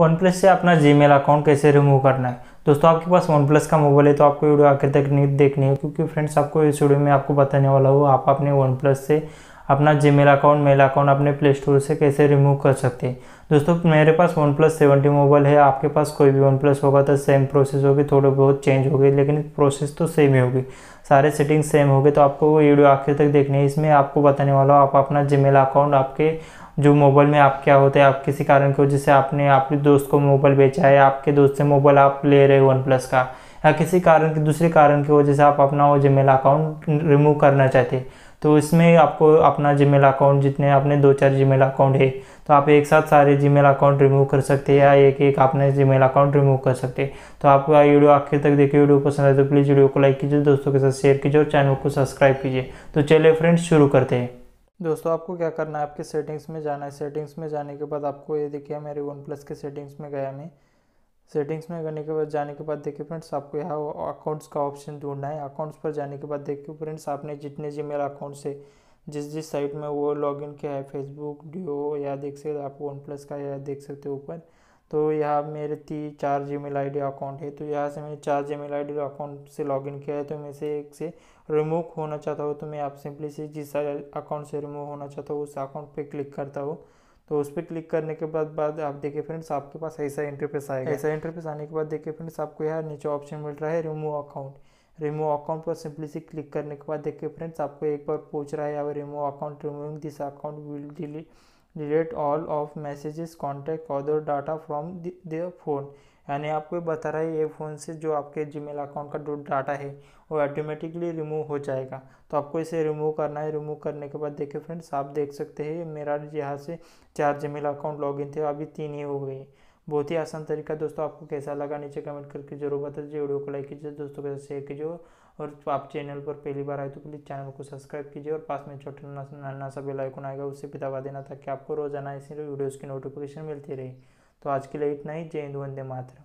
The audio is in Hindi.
वन प्लस से अपना मेल अकाउंट कैसे रिमूव करना है दोस्तों आपके पास वन प्लस का मोबाइल है तो आपको वीडियो आखिर तक नहीं देखनी है क्योंकि फ्रेंड्स आपको इस वीडियो में आपको बताने वाला हूँ आप अपने वन प्लस से अपना जीमेल अकाउंट मेल अकाउंट अपने प्ले स्टोर से कैसे रिमूव कर सकते हैं दोस्तों मेरे पास वन प्लस सेवेंटी मोबाइल है आपके पास कोई भी वन प्लस होगा तो सेम प्रोसेस होगी थोड़े बहुत चेंज होगी लेकिन प्रोसेस तो सेम ही होगी सारे सेटिंग सेम होगी तो आपको वो वीडियो आखिर तक देखनी है इसमें आपको बताने वाला हूँ आप अपना जीमेल अकाउंट आपके जो मोबाइल में आप क्या होते हैं आप किसी कारण की वजह से आपने आपके दोस्त को मोबाइल बेचा है आपके दोस्त से मोबाइल आप ले रहे हो वन प्लस का या किसी कारण के दूसरे कारण की वजह से आप अपना वो जीमेल अकाउंट रिमूव करना चाहते हैं तो इसमें आपको अपना जीमेल अकाउंट जितने अपने दो चार जीमेल अकाउंट है तो आप एक साथ सारे जीमेल अकाउंट रिमूव कर सकते हैं या एक एक अपने जीमेल अकाउंट रिमूव कर सकते हैं तो आप वीडियो आखिर तक देखिए वीडियो पसंद आए तो प्लीज़ वीडियो को लाइक कीजिए दोस्तों के साथ शेयर कीजिए और चैनल को सब्सक्राइब कीजिए तो चलिए फ्रेंड्स शुरू करते हैं दोस्तों आपको क्या करना है आपके सेटिंग्स में जाना है सेटिंग्स में जाने के बाद आपको ये देखिए मेरे वन प्लस के सेटिंग्स में गया मैं सेटिंग्स में करने के बाद जाने के बाद देखिए फ्रेंड्स आपको यहाँ अकाउंट्स का ऑप्शन ढूंढना है अकाउंट्स पर जाने के बाद देखिए फ्रेंड्स आपने जितने जी मेल अकाउंट से जिस जिस साइट में वो लॉगिन किया है फेसबुक डिओ या देख सकते आप वन प्लस का या देख सकते हो ऊपर तो यहाँ मेरे तीन चार जी मेल आई अकाउंट है तो यहाँ से मैंने चार जी मेल आई अकाउंट से लॉगिन किया है तो मैं से एक से रिमूव होना चाहता हूँ तो मैं आप सिंपली से जिस अकाउंट से रिमूव होना चाहता हूँ उस अकाउंट पर क्लिक करता हूँ तो उस पर क्लिक करने के बाद बाद आप देखिए फ्रेंड्स आपके पास ऐसा इंटरफेस आएगा ऐसा इंटरफेस आने के बाद देखिए फ्रेंड्स आपको यहाँ नीचे ऑप्शन मिल रहा है रिमूव अकाउंट रिमूव अकाउंट पर सिंपली से क्लिक करने के बाद देखिए फ्रेंड्स आपको एक बार पूछ रहा है यहाँ remove account removing this account will delete delete all of messages contact other data from the phone यानी आपको बता रहा है ये फ़ोन से जो आपके जीमेल अकाउंट का जो डाटा है वो ऑटोमेटिकली रिमूव हो जाएगा तो आपको इसे रिमूव करना है रिमूव करने के बाद देखिए फ्रेंड्स आप देख सकते हैं मेरा यहाँ से चार जीमेल अकाउंट लॉगिन थे अभी तीन ही हो गए बहुत ही आसान तरीका दोस्तों आपको कैसा लगा नीचे कमेंट करके जरूर बता दीजिए वीडियो को लाइक कीजिए दोस्तों के साथ शेयर कीजिए और आप चैनल पर पहली बार आए तो प्लीज़ चैनल को सब्सक्राइब कीजिए और पास में छोटा नन्ना सा बेल आइकन आएगा उससे भी दबा देना ताकि आपको रोजाना इसी वीडियोज़ की नोटिफिकेशन मिलती रहे तो आज के लिए इतना ही जय हिंद वंदे मातरम